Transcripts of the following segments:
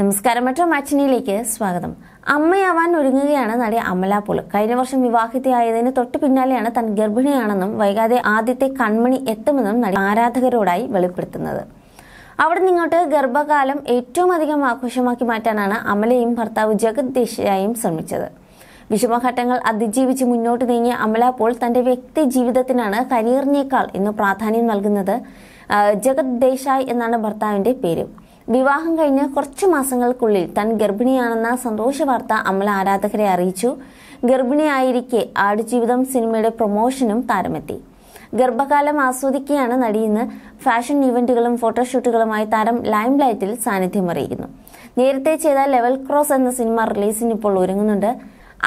നമസ്കാരം മെട്രോ മാച്ചിനിയിലേക്ക് സ്വാഗതം അമ്മയാവാൻ ഒരുങ്ങുകയാണ് നടി അമല പോൾ കഴിഞ്ഞ വർഷം വിവാഹിതയായതിന് തൊട്ടു പിന്നാലെയാണ് തൻ ഗർഭിണിയാണെന്നും വൈകാതെ ആദ്യത്തെ കൺമണി എത്തുമെന്നും നടി ആരാധകരോടായി വെളിപ്പെടുത്തുന്നത് അവിടെ നിങ്ങോട്ട് ഗർഭകാലം ഏറ്റവും അധികം ആഘോഷമാക്കി മാറ്റാനാണ് അമലയും ഭർത്താവ് ജഗത് ശ്രമിച്ചത് വിഷമഘട്ടങ്ങൾ അതിജീവിച്ച് മുന്നോട്ട് നീങ്ങിയ അമല പോൾ തന്റെ വ്യക്തി ജീവിതത്തിനാണ് കരിയറിനേക്കാൾ ഇന്ന് പ്രാധാന്യം നൽകുന്നത് ജഗത് ദേശായ് എന്നാണ് ഭർത്താവിന്റെ പേര് വിവാഹം കഴിഞ്ഞ് കുറച്ച് മാസങ്ങൾക്കുള്ളിൽ തൻ ഗർഭിണിയാണെന്ന സന്തോഷ വാർത്ത അമല ആരാധകരെ അറിയിച്ചു ഗർഭിണിയായിരിക്കെ ആടുജീവിതം സിനിമയുടെ പ്രൊമോഷനും താരമെത്തി ഗർഭകാലം ആസ്വദിക്കുകയാണ് നടിയെന്ന് ഫാഷൻ ഇവന്റുകളും ഫോട്ടോഷൂട്ടുകളുമായി താരം ലൈം ലൈറ്റിൽ സാന്നിധ്യം അറിയിക്കുന്നു നേരത്തെ ചെയ്ത ലെവൽ ക്രോസ് എന്ന സിനിമ റിലീസിന് ഇപ്പോൾ ഒരുങ്ങുന്നുണ്ട്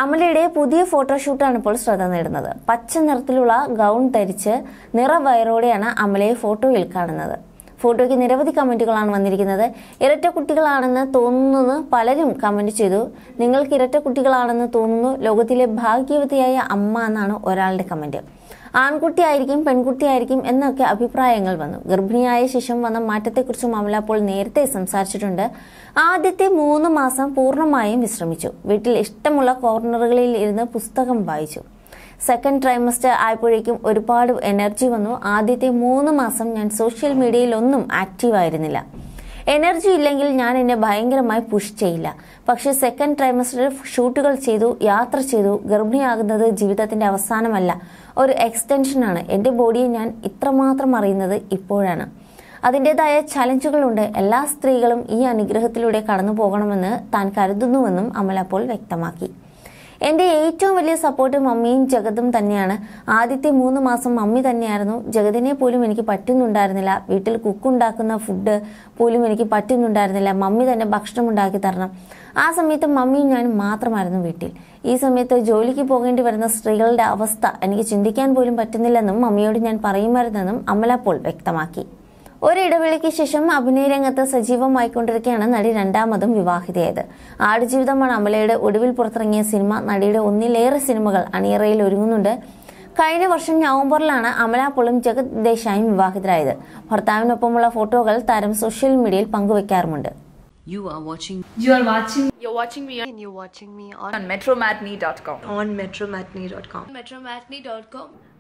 അമലയുടെ പുതിയ ഫോട്ടോഷൂട്ടാണ് ഇപ്പോൾ ശ്രദ്ധ നേടുന്നത് പച്ച നിറത്തിലുള്ള ഗൗൺ ധരിച്ച് നിറവയറോടെയാണ് അമലയെ ഫോട്ടോയിൽ കാണുന്നത് ഫോട്ടോയ്ക്ക് നിരവധി കമൻറ്റുകളാണ് വന്നിരിക്കുന്നത് ഇരട്ട കുട്ടികളാണെന്ന് തോന്നുന്നു പലരും കമൻറ്റ് ചെയ്തു നിങ്ങൾക്ക് ഇരട്ട കുട്ടികളാണെന്ന് തോന്നുന്നു ലോകത്തിലെ ഭാഗ്യവതിയായ അമ്മ എന്നാണ് ഒരാളുടെ കമൻറ്റ് ആൺകുട്ടിയായിരിക്കും പെൺകുട്ടിയായിരിക്കും എന്നൊക്കെ അഭിപ്രായങ്ങൾ വന്നു ഗർഭിണിയായ ശേഷം വന്ന മാറ്റത്തെക്കുറിച്ച് മമല അപ്പോൾ നേരത്തെ സംസാരിച്ചിട്ടുണ്ട് ആദ്യത്തെ മൂന്ന് മാസം പൂർണ്ണമായും വിശ്രമിച്ചു വീട്ടിൽ ഇഷ്ടമുള്ള കോർണറുകളിൽ ഇരുന്ന് പുസ്തകം വായിച്ചു സെക്കൻഡ് ട്രൈമസ്റ്റർ ആയപ്പോഴേക്കും ഒരുപാട് എനർജി വന്നു ആദ്യത്തെ മൂന്ന് മാസം ഞാൻ സോഷ്യൽ മീഡിയയിലൊന്നും ആക്റ്റീവ് ആയിരുന്നില്ല എനർജി ഇല്ലെങ്കിൽ ഞാൻ എന്നെ ഭയങ്കരമായി പുഷ് ചെയ്യില്ല പക്ഷെ സെക്കൻഡ് ട്രൈമസ്റ്ററിൽ ഷൂട്ടുകൾ ചെയ്തു യാത്ര ചെയ്തു ഗർഭിണിയാകുന്നത് ജീവിതത്തിന്റെ അവസാനമല്ല ഒരു എക്സ്റ്റൻഷനാണ് എൻ്റെ ബോഡിയെ ഞാൻ ഇത്രമാത്രം അറിയുന്നത് ഇപ്പോഴാണ് അതിൻ്റെതായ ചലഞ്ചുകളുണ്ട് എല്ലാ സ്ത്രീകളും ഈ അനുഗ്രഹത്തിലൂടെ കടന്നു പോകണമെന്ന് താൻ കരുതുന്നുവെന്നും അമൽ അപ്പോൾ വ്യക്തമാക്കി എൻ്റെ ഏറ്റവും വലിയ സപ്പോർട്ട് മമ്മിയും ജഗതും തന്നെയാണ് ആദ്യത്തെ മൂന്ന് മാസം മമ്മി തന്നെയായിരുന്നു ജഗതിനെ പോലും എനിക്ക് പറ്റുന്നുണ്ടായിരുന്നില്ല വീട്ടിൽ കുക്കുണ്ടാക്കുന്ന ഫുഡ് പോലും എനിക്ക് പറ്റുന്നുണ്ടായിരുന്നില്ല മമ്മി തന്നെ ഭക്ഷണം ഉണ്ടാക്കി തരണം ആ സമയത്ത് മമ്മിയും ഞാനും മാത്രമായിരുന്നു വീട്ടിൽ ഈ സമയത്ത് ജോലിക്ക് പോകേണ്ടി വരുന്ന സ്ത്രീകളുടെ അവസ്ഥ എനിക്ക് ചിന്തിക്കാൻ പോലും പറ്റുന്നില്ലെന്നും മമ്മിയോട് ഞാൻ പറയുമായിരുന്നെന്നും അമല വ്യക്തമാക്കി ഒരിടവേളയ്ക്ക് ശേഷം അഭിനയ രംഗത്ത് സജീവമായിക്കൊണ്ടിരിക്കുകയാണ് നടി രണ്ടാമതും വിവാഹിതയായത് ആടുജീവിതമാണ് അമലയുടെ ഒടുവിൽ പുറത്തിറങ്ങിയ സിനിമ നടിയുടെ ഒന്നിലേറെ സിനിമകൾ അണിയറയിൽ ഒരുങ്ങുന്നുണ്ട് കഴിഞ്ഞ വർഷം നവംബറിലാണ് അമല പൊളും ജഗത് ദേശായും വിവാഹിതരായത് ഭർത്താവിനൊപ്പമുള്ള ഫോട്ടോകൾ താരം സോഷ്യൽ മീഡിയയിൽ പങ്കുവെക്കാറുമുണ്ട് You are watching. You are watching. You're watching me. and you're watching me on, on metromatney.com. On metromatney.com. Metromatney.com.